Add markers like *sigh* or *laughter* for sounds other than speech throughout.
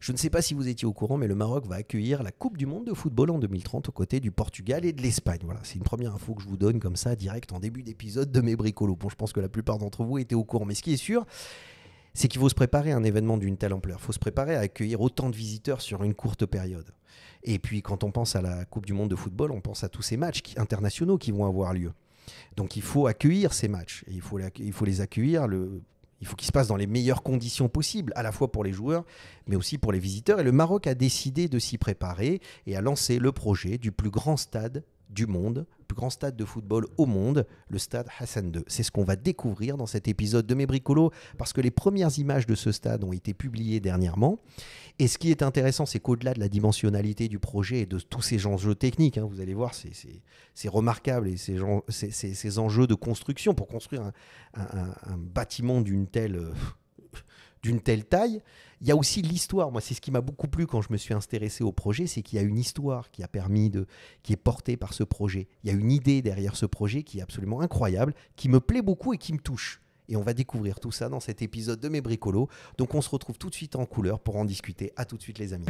Je ne sais pas si vous étiez au courant, mais le Maroc va accueillir la Coupe du Monde de football en 2030 aux côtés du Portugal et de l'Espagne. Voilà, c'est une première info que je vous donne comme ça, direct en début d'épisode de mes bricolos. Bon, je pense que la plupart d'entre vous étaient au courant, mais ce qui est sûr, c'est qu'il faut se préparer à un événement d'une telle ampleur. Il faut se préparer à accueillir autant de visiteurs sur une courte période. Et puis, quand on pense à la Coupe du Monde de football, on pense à tous ces matchs internationaux qui vont avoir lieu. Donc il faut accueillir ces matchs. Et il, faut les, accueillir le il faut qu'il se passe dans les meilleures conditions possibles, à la fois pour les joueurs, mais aussi pour les visiteurs. Et le Maroc a décidé de s'y préparer et a lancé le projet du plus grand stade du monde plus grand stade de football au monde, le stade Hassan II. C'est ce qu'on va découvrir dans cet épisode de Mes Bricolos, parce que les premières images de ce stade ont été publiées dernièrement. Et ce qui est intéressant, c'est qu'au-delà de la dimensionnalité du projet et de tous ces enjeux techniques, hein, vous allez voir, c'est remarquable, et ces, ces, enjeux de construction pour construire un, bâtiment d'une telle... Euh, d'une telle taille. Il y a aussi l'histoire. Moi, c'est ce qui m'a beaucoup plu quand je me suis intéressé au projet, c'est qu'il y a une histoire qui a permis de, qui est portée par ce projet. Il y a une idée derrière ce projet qui est absolument incroyable, qui me plaît beaucoup et qui me touche. Et on va découvrir tout ça dans cet épisode de Mes Bricolos. Donc, on se retrouve tout de suite en couleur pour en discuter. À tout de suite, les amis.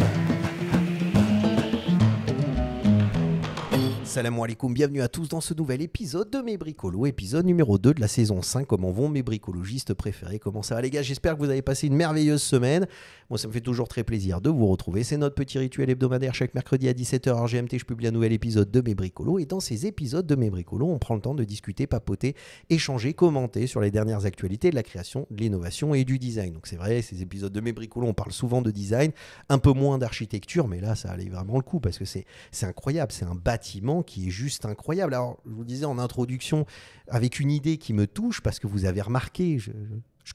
Salam alaikum, bienvenue à tous dans ce nouvel épisode de Mes Bricolos, épisode numéro 2 de la saison 5. Comment vont mes bricologistes préférés Comment ça va les gars J'espère que vous avez passé une merveilleuse semaine. Moi, ça me fait toujours très plaisir de vous retrouver. C'est notre petit rituel hebdomadaire. Chaque mercredi à 17h en GMT, je publie un nouvel épisode de Mes Bricolos. Et dans ces épisodes de Mes Bricolos, on prend le temps de discuter, papoter, échanger, commenter sur les dernières actualités de la création, de l'innovation et du design. Donc c'est vrai, ces épisodes de Mes Bricolos, on parle souvent de design, un peu moins d'architecture, mais là, ça allait vraiment le coup parce que c'est incroyable. C'est un bâtiment qui est juste incroyable. Alors, je vous le disais en introduction, avec une idée qui me touche, parce que vous avez remarqué, je,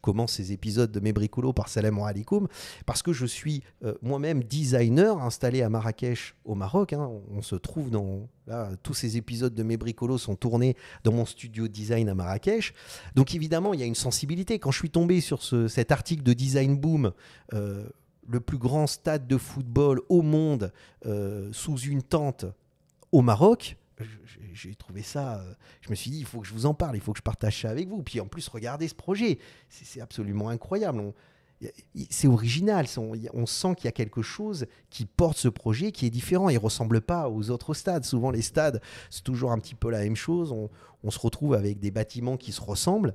commence ces épisodes de mes bricolos par Salam alaikum, parce que je suis euh, moi-même designer installé à Marrakech, au Maroc. Hein. On, se trouve dans. tous ces épisodes de mes bricolos sont tournés dans mon studio design à Marrakech. Donc évidemment, il y a une sensibilité. Quand je suis tombé sur cet article de Design Boom, euh, le plus grand stade de football au monde euh, sous une tente au Maroc, j'ai trouvé ça. Euh, je me suis dit, il faut que je vous en parle, il faut que je partage ça avec vous. Puis en plus, regardez ce projet, c'est absolument incroyable. C'est original, on, sent qu'il y a quelque chose qui porte ce projet qui est différent. Il ne ressemble pas aux autres stades. Souvent, les stades, c'est toujours un petit peu la même chose. On, on, se retrouve avec des bâtiments qui se ressemblent.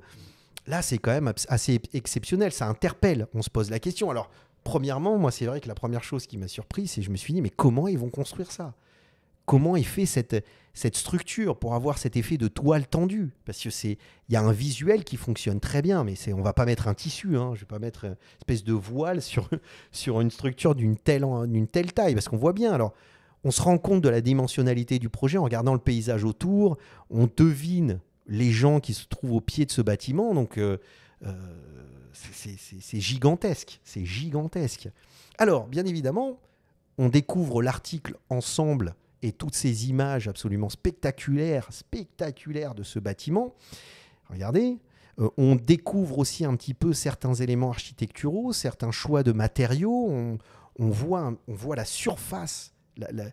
Là, c'est quand même assez exceptionnel. Ça interpelle. On se pose la question. Alors, premièrement, moi, c'est vrai que la première chose qui m'a surpris, c'est je me suis dit, mais comment ils vont construire ça comment est fait cette, structure pour avoir cet effet de toile tendue Parce que c'est il y a un visuel qui fonctionne très bien, mais c'est on va pas mettre un tissu, hein, je vais pas mettre une euh, espèce de voile sur, *laughs* sur une structure d'une telle, telle taille, parce qu'on voit bien. Alors on se rend compte de la dimensionnalité du projet en regardant le paysage autour, on devine les gens qui se trouvent au pied de ce bâtiment, donc euh, euh, c'est gigantesque, c'est gigantesque. Alors bien évidemment, on découvre l'article ensemble et toutes ces images absolument spectaculaires, spectaculaires de ce bâtiment. Regardez, euh, on découvre aussi un petit peu certains éléments architecturaux, certains choix de matériaux. On, voit, on voit la surface. je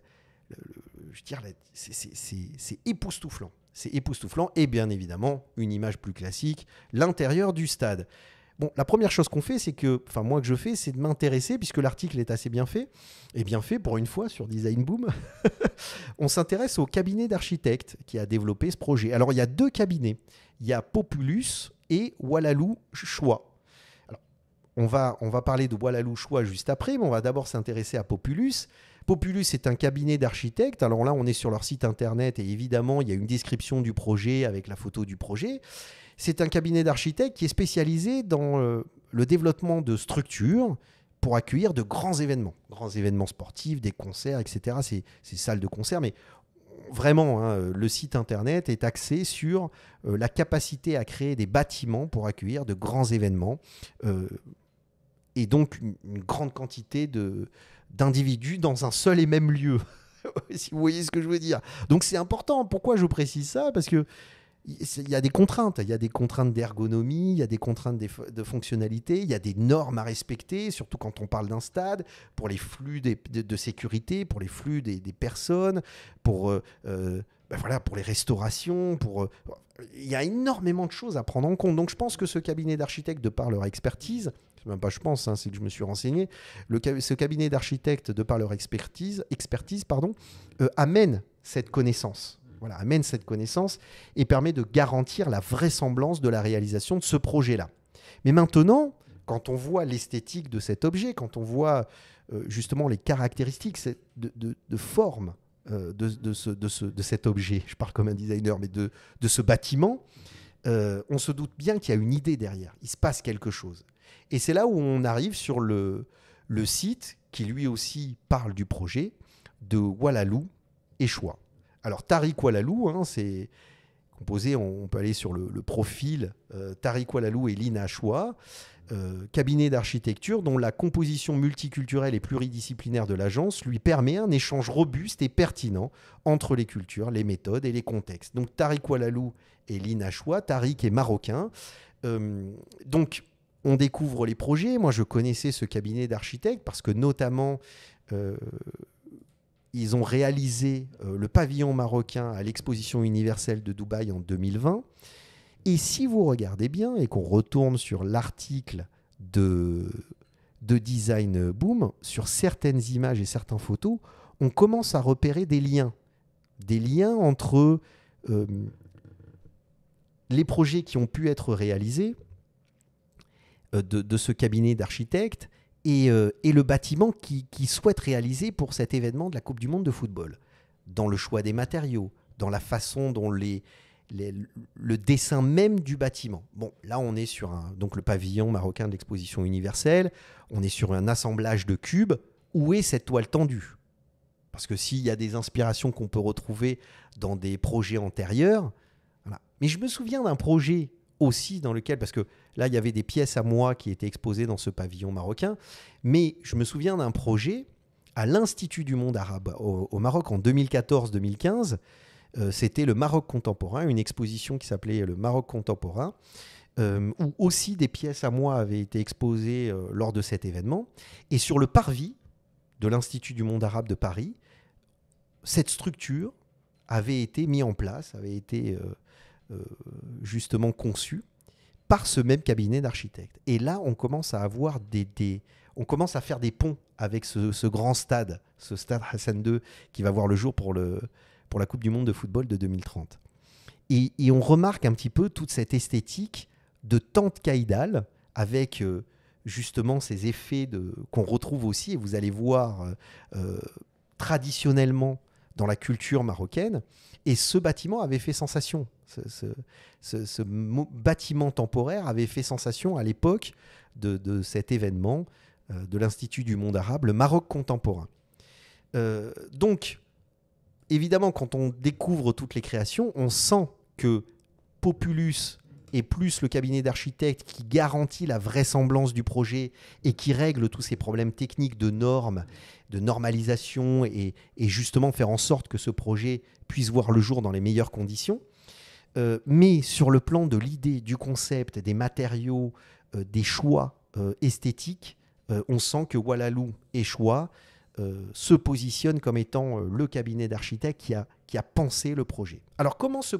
c'est époustouflant. C'est époustouflant. Et bien évidemment, une image plus classique, l'intérieur du stade. Bon, la première chose qu'on fait, c'est que, enfin moi que je fais, c'est de m'intéresser, puisque l'article est assez bien fait, et bien fait pour une fois sur Design Boom, *laughs* on s'intéresse au cabinet d'architectes qui a développé ce projet. Alors il y a deux cabinets, il y a Populus et Wallalou Choix. on va, on va parler de Wallalou Choix juste après, mais on va d'abord s'intéresser à Populus. Populus est un cabinet d'architectes. Alors là, on est sur leur site internet et évidemment, il y a une description du projet avec la photo du projet. C'est un cabinet d'architectes qui est spécialisé dans euh, le développement de structures pour accueillir de grands événements, grands événements sportifs, des concerts, etc. C'est, salles de concert, mais vraiment, hein, euh, le site internet est axé sur euh, la capacité à créer des bâtiments pour accueillir de grands événements et donc une, grande quantité de, d'individus dans un seul et même lieu. *laughs* si vous voyez ce que je veux dire. Donc c'est important. Pourquoi je précise ça Parce que il y a des contraintes. Il y a des contraintes d'ergonomie, il y a des contraintes de fonctionnalité, il y a des normes à respecter, surtout quand on parle d'un stade, pour les flux de, sécurité, pour les flux des, personnes, pour, euh, euh, ben voilà, pour les restaurations. Pour, euh, il y a énormément de choses à prendre en compte. Donc je pense que ce cabinet d'architectes, de par leur expertise, même pas je pense, hein, c'est que je me suis renseigné, ce cabinet d'architectes, de par leur expertise, expertise pardon, amène cette connaissance voilà, amène cette connaissance et permet de garantir la vraisemblance de la réalisation de ce projet-là. Mais maintenant, quand on voit l'esthétique de cet objet, quand on voit euh, justement les caractéristiques de, forme euh, de, cet objet, je parle comme un designer, mais de, ce bâtiment, euh, on se doute bien qu'il y a une idée derrière, il se passe quelque chose. Et c'est là où on arrive sur le, site qui lui aussi parle du projet de Walalou et alors, Tariq Walalou, hein, c'est composé, on, peut aller sur le, profil euh, Tariq Walalou et Lina Choua, euh, cabinet d'architecture dont la composition multiculturelle et pluridisciplinaire de l'agence lui permet un échange robuste et pertinent entre les cultures, les méthodes et les contextes. Donc, Tariq Walalou et Lina Choua, Tariq est marocain. Euh, donc, on découvre les projets. Moi, je connaissais ce cabinet d'architectes parce que notamment, ils ont réalisé euh, le pavillon marocain à l'exposition universelle de Dubaï en 2020. Et si vous regardez bien et qu'on retourne sur l'article de, de Design Boom, sur certaines images et certaines photos, on commence à repérer des liens. Des liens entre euh, les projets qui ont pu être réalisés, euh, de, ce cabinet d'architectes euh, et, le bâtiment qui, souhaite réaliser pour cet événement de la Coupe du Monde de football. Dans le choix des matériaux, dans la façon dont les, le dessin même du bâtiment. Bon, là, on est sur un, donc le pavillon marocain de l'exposition universelle. On est sur un assemblage de cubes. Où est cette toile tendue Parce que s'il y a des inspirations qu'on peut retrouver dans des projets antérieurs. Mais je me souviens d'un projet aussi dans lequel, parce que là, il y avait des pièces à moi qui étaient exposées dans ce pavillon marocain, mais je me souviens d'un projet à l'Institut du monde arabe au, Maroc en 2014-2015. Euh, c'était le Maroc contemporain, une exposition qui s'appelait le Maroc contemporain, euh, où aussi des pièces à moi avaient été exposées euh, lors de cet événement. Et sur le parvis de l'Institut du monde arabe de Paris, cette structure avait été mise en place, avait été euh, justement conçu par ce même cabinet d'architectes. Et là, on commence à avoir des, on commence à faire des ponts avec ce, grand stade, ce stade Hassan II qui va voir le jour pour, la Coupe du Monde de football de 2030. Et, on remarque un petit peu toute cette esthétique de tente caïdale avec euh, justement ces effets qu'on retrouve aussi, et vous allez voir euh, traditionnellement dans la culture marocaine. Et ce bâtiment avait fait sensation. Ce, bâtiment temporaire avait fait sensation à l'époque de, cet événement euh, de l'Institut du monde arabe, le Maroc contemporain. Euh, donc, évidemment, quand on découvre toutes les créations, on sent que Populus et plus le cabinet d'architectes qui garantit la vraisemblance du projet et qui règle tous ces problèmes techniques de normes, de normalisation et, justement faire en sorte que ce projet puisse voir le jour dans les meilleures conditions. Euh, mais sur le plan de l'idée, du concept, des matériaux, euh, des choix euh, esthétiques, on sent que Wallaloo et Choix euh, se positionne comme étant euh, le cabinet d'architectes qui a, qui a pensé le projet. Alors comment ce,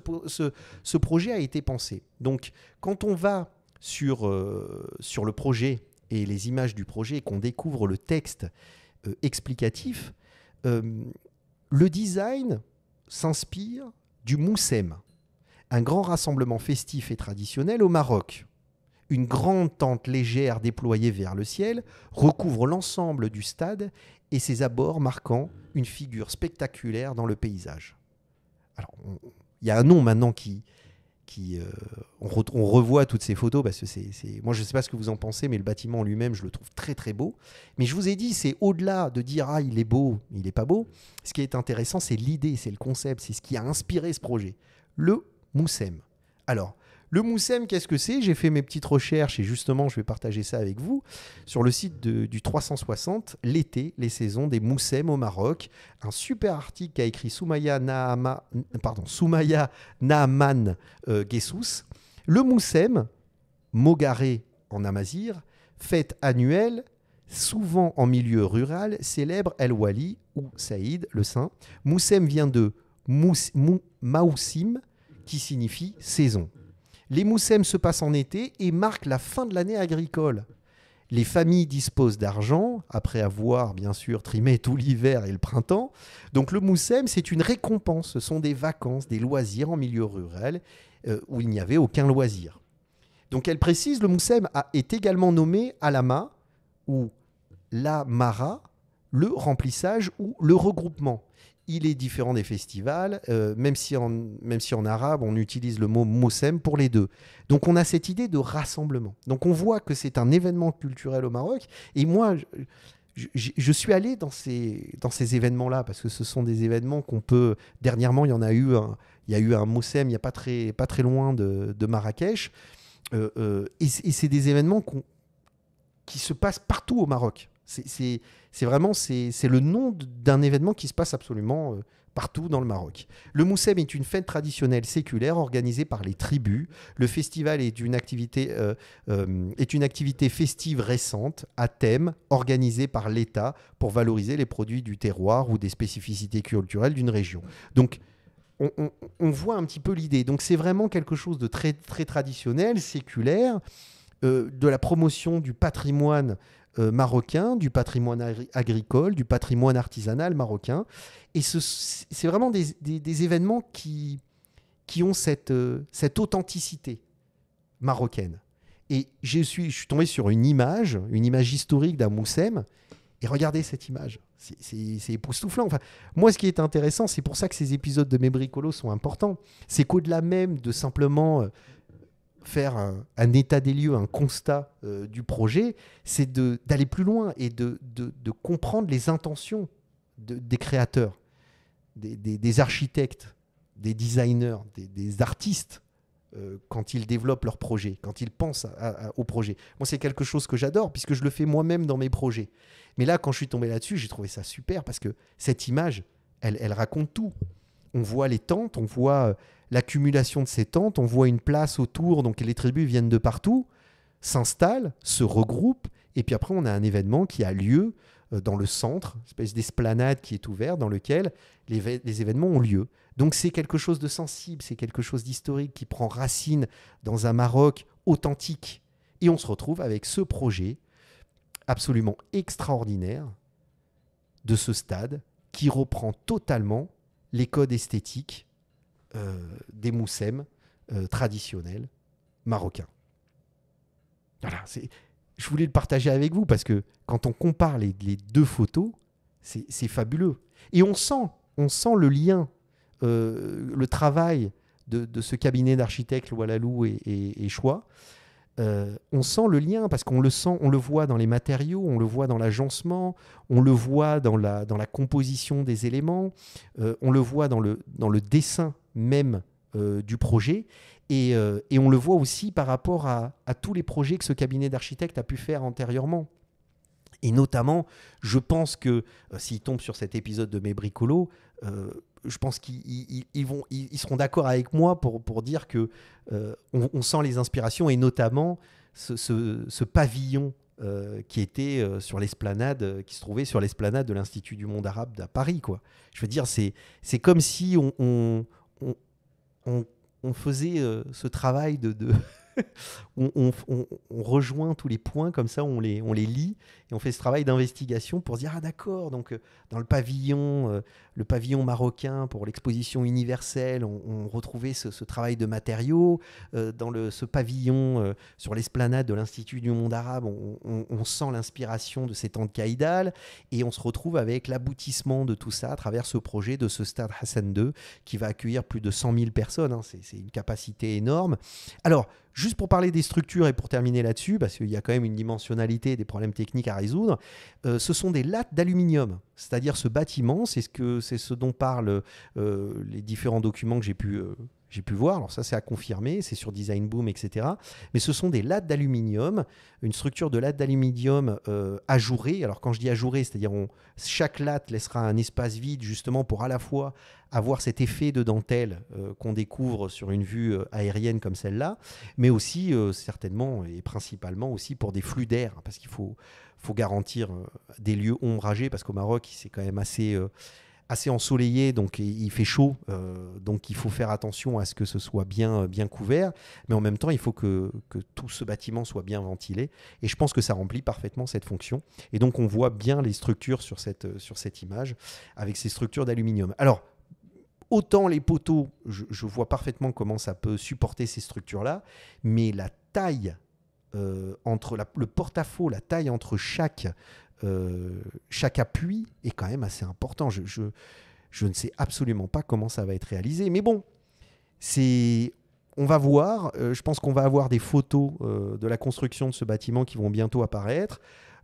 ce, projet a été pensé Donc quand on va sur, euh, sur le projet et les images du projet et qu'on découvre le texte explicatif, le design s'inspire du Moussem, un grand rassemblement festif et traditionnel au Maroc une grande tente légère déployée vers le ciel recouvre l'ensemble du stade et ses abords marquant une figure spectaculaire dans le paysage. Alors, il y a un nom maintenant qui. qui euh, on, revoit toutes ces photos parce que c'est. Moi, je ne sais pas ce que vous en pensez, mais le bâtiment lui-même, je le trouve très, très beau. Mais je vous ai dit, c'est au-delà de dire Ah, il est beau, il n'est pas beau. Ce qui est intéressant, c'est l'idée, c'est le concept, c'est ce qui a inspiré ce projet. Le Moussem. Alors, le Moussem, qu'est-ce que c'est J'ai fait mes petites recherches et justement, je vais partager ça avec vous. Sur le site du 360, l'été, les saisons des Moussem au Maroc. Un super article qu'a écrit Soumaya, Nahama, pardon, Soumaya Naaman euh, Gessous. Le Moussem, Mogaré en Amazir, fête annuelle, souvent en milieu rural, célèbre El Wali ou Saïd, le saint. Moussem vient de Mous, Maoussim, qui signifie saison. Les moussèmes se passent en été et marquent la fin de l'année agricole. Les familles disposent d'argent, après avoir bien sûr trimé tout l'hiver et le printemps. Donc le moussem, c'est une récompense, ce sont des vacances, des loisirs en milieu rural euh, où il n'y avait aucun loisir. Donc elle précise, le moussem a, est également nommé alama ou la mara, le remplissage ou le regroupement il est différent des festivals, euh, même, si en, même si en arabe, on utilise le mot moussem pour les deux. Donc on a cette idée de rassemblement. Donc on voit que c'est un événement culturel au Maroc. Et moi, je, suis allé dans ces, dans ces événements-là, parce que ce sont des événements qu'on peut... Dernièrement, il y en a eu un, il y a eu un moussem, il n'y a pas très, pas très loin de, Marrakech. Euh, euh, et c'est des événements qui se passent partout au Maroc. C'est vraiment c'est le nom d'un événement qui se passe absolument euh, partout dans le Maroc. Le Moussem est une fête traditionnelle séculaire organisée par les tribus. Le festival est une activité, euh, euh, est une activité festive récente à thème organisée par l'État pour valoriser les produits du terroir ou des spécificités culturelles d'une région. Donc on, voit un petit peu l'idée. Donc c'est vraiment quelque chose de très, très traditionnel, séculaire. Euh, de la promotion du patrimoine euh, marocain, du patrimoine agricole, du patrimoine artisanal marocain. Et c'est vraiment des, événements qui, qui ont cette, euh, cette authenticité marocaine. Et je suis, je suis tombé sur une image, une image historique d'un Moussem. Et regardez cette image. C'est époustouflant. Enfin, moi, ce qui est intéressant, c'est pour ça que ces épisodes de Mes Bricolos sont importants. C'est qu'au-delà même de simplement faire un, état des lieux, un constat euh, du projet, c'est d'aller plus loin et de, de, de comprendre les intentions des créateurs, des, des, architectes, des designers, des, des artistes euh, quand ils développent leur projet, quand ils pensent au projet. Moi, c'est quelque chose que j'adore puisque je le fais moi-même dans mes projets. Mais là, quand je suis tombé là-dessus, j'ai trouvé ça super parce que cette image, elle, elle raconte tout. On voit les tentes, on voit euh, l'accumulation de ces tentes, on voit une place autour, donc les tribus viennent de partout, s'installent, se regroupent, et puis après on a un événement qui a lieu euh, dans le centre, une espèce d'esplanade qui est ouverte, dans lequel les, les événements ont lieu. Donc c'est quelque chose de sensible, c'est quelque chose d'historique qui prend racine dans un Maroc authentique. Et on se retrouve avec ce projet absolument extraordinaire de ce stade qui reprend totalement les codes esthétiques euh, des moussems euh, traditionnels marocains. Voilà, je voulais le partager avec vous parce que quand on compare les, deux photos, c'est fabuleux. Et on sent, on sent le lien, euh, le travail de, ce cabinet d'architectes Walalou et, et, Choix. on sent le lien parce qu'on le sent, on le voit dans les matériaux, on le voit dans l'agencement, on le voit dans la, composition des éléments, on le voit dans le dessin même euh, du projet. Euh, et, on le voit aussi par rapport à, tous les projets que ce cabinet d'architectes a pu faire antérieurement. Et notamment, je pense que euh, s'ils tombent sur cet épisode de mes bricolos, je pense qu'ils vont, ils, seront d'accord avec moi pour, dire que on, sent les inspirations et notamment ce, pavillon qui était sur l'esplanade, qui se trouvait sur l'esplanade de l'Institut du Monde Arabe à Paris. Quoi. Je veux dire, c'est, comme si on, on, faisait euh, ce travail de. *laughs* on, on, rejoint tous les points, comme ça on les, on les lit on fait ce travail d'investigation pour dire ah d'accord, donc euh, dans le pavillon, euh, le pavillon marocain pour l'exposition universelle, on, retrouvait ce, travail de matériaux. Euh, dans ce pavillon sur l'esplanade de l'Institut du monde arabe, on, sent l'inspiration de ces tentes caïdales. Et on se retrouve avec l'aboutissement de tout ça à travers ce projet de ce stade Hassan II qui va accueillir plus de 100 000 personnes. Hein, c'est une capacité énorme. Alors, juste pour parler des structures et pour terminer là-dessus, parce qu'il y a quand même une dimensionnalité des problèmes techniques à résoudre, euh, ce sont des lattes d'aluminium. C'est-à-dire ce bâtiment, c'est ce, que, ce dont parlent euh, les différents documents que j'ai pu euh, j'ai pu voir, alors ça c'est à confirmer, c'est sur Design Boom, etc. Mais ce sont des lattes d'aluminium, une structure de lattes d'aluminium euh, ajourée. Alors quand je dis ajourée, c'est-à-dire chaque latte laissera un espace vide justement pour à la fois avoir cet effet de dentelle euh, qu'on découvre sur une vue euh, aérienne comme celle-là, mais aussi euh, certainement et principalement aussi pour des flux d'air, hein, parce qu'il faut, faut garantir des lieux ombragés, parce qu'au Maroc c'est quand même assez assez ensoleillé, donc il fait chaud, euh, donc il faut faire attention à ce que ce soit bien, euh, bien couvert, mais en même temps, il faut que, tout ce bâtiment soit bien ventilé, et je pense que ça remplit parfaitement cette fonction, et donc on voit bien les structures sur cette, euh, sur cette image, avec ces structures d'aluminium. Alors, autant les poteaux, je, vois parfaitement comment ça peut supporter ces structures-là, mais la taille... entre le porte-à-faux, la taille entre chaque euh, chaque appui est quand même assez important. Je, ne sais absolument pas comment ça va être réalisé. Mais bon, c'est. On va voir, euh, je pense qu'on va avoir des photos euh, de la construction de ce bâtiment qui vont bientôt apparaître.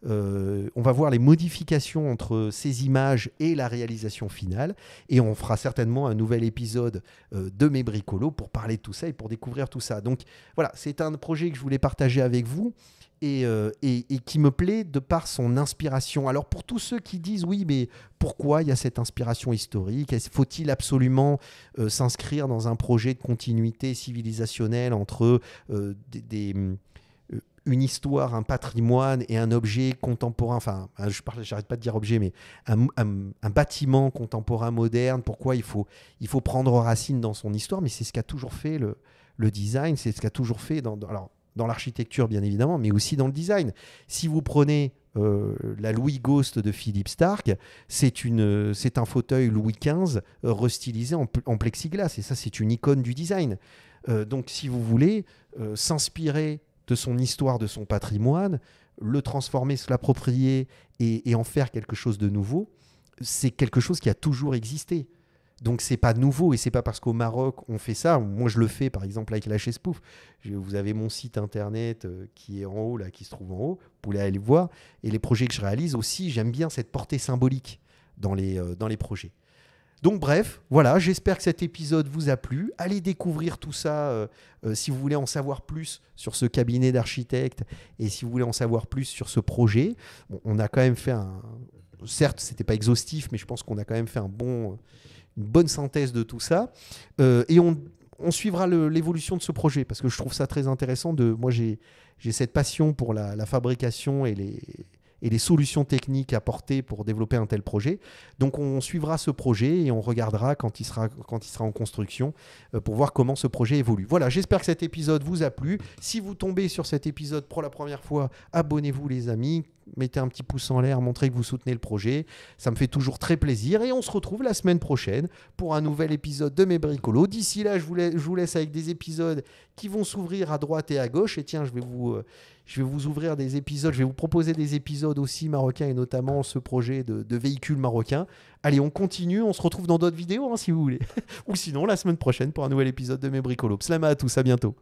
Euh, on va voir les modifications entre ces images et la réalisation finale. Et on fera certainement un nouvel épisode euh, de Mes Bricolos pour parler de tout ça et pour découvrir tout ça. Donc voilà, c'est un projet que je voulais partager avec vous. Et, euh, qui me plaît de par son inspiration. Alors pour tous ceux qui disent oui, mais pourquoi il y a cette inspiration historique Faut-il absolument s'inscrire dans un projet de continuité civilisationnelle entre des une histoire, un patrimoine et un objet contemporain, enfin, hein, je parle, j'arrête pas de dire objet, mais un, bâtiment contemporain moderne, pourquoi il faut, il faut prendre racine dans son histoire, mais c'est ce qu'a toujours fait le, le design, c'est ce qu'a toujours fait dans, l'architecture bien évidemment, mais aussi dans le design. Si vous prenez euh, la Louis Ghost de Philippe Stark, c'est une, un fauteuil Louis XV euh, restylisé en, plexiglas, et ça c'est une icône du design. Euh, donc si vous voulez s'inspirer de son histoire, de son patrimoine, le transformer, se l'approprier et, en faire quelque chose de nouveau, c'est quelque chose qui a toujours existé. Donc c'est pas nouveau et c'est pas parce qu'au Maroc on fait ça. Moi je le fais par exemple avec la chaise pouf. Vous avez mon site internet euh, qui est en haut là, qui se trouve en haut. Vous pouvez aller le voir. Et les projets que je réalise aussi, j'aime bien cette portée symbolique dans les, euh, dans les projets. Donc bref, voilà, j'espère que cet épisode vous a plu. Allez découvrir tout ça euh, euh, si vous voulez en savoir plus sur ce cabinet d'architectes et si vous voulez en savoir plus sur ce projet. on a quand même fait un... Certes, c'était pas exhaustif, mais je pense qu'on a quand même fait un bon, euh, une bonne synthèse de tout ça. et on, suivra l'évolution de ce projet parce que je trouve ça très intéressant. De, moi, j'ai cette passion pour la fabrication et les et les solutions techniques apportées pour développer un tel projet. Donc on suivra ce projet et on regardera quand il sera, quand il sera en construction euh, pour voir comment ce projet évolue. Voilà, j'espère que cet épisode vous a plu. Si vous tombez sur cet épisode pour la première fois, abonnez-vous les amis, mettez un petit pouce en l'air, montrez que vous soutenez le projet. Ça me fait toujours très plaisir et on se retrouve la semaine prochaine pour un nouvel épisode de Mes Bricolos. D'ici là, je vous laisse avec des épisodes qui vont s'ouvrir à droite et à gauche. Et tiens, je vais vous, euh, je vais vous ouvrir des épisodes, je vais vous proposer des épisodes aussi marocains et notamment ce projet de, véhicule marocain. Allez, on continue, on se retrouve dans d'autres vidéos hein, si vous voulez. *laughs* Ou sinon, la semaine prochaine pour un nouvel épisode de Mes bricolos. Slama à tous, à bientôt.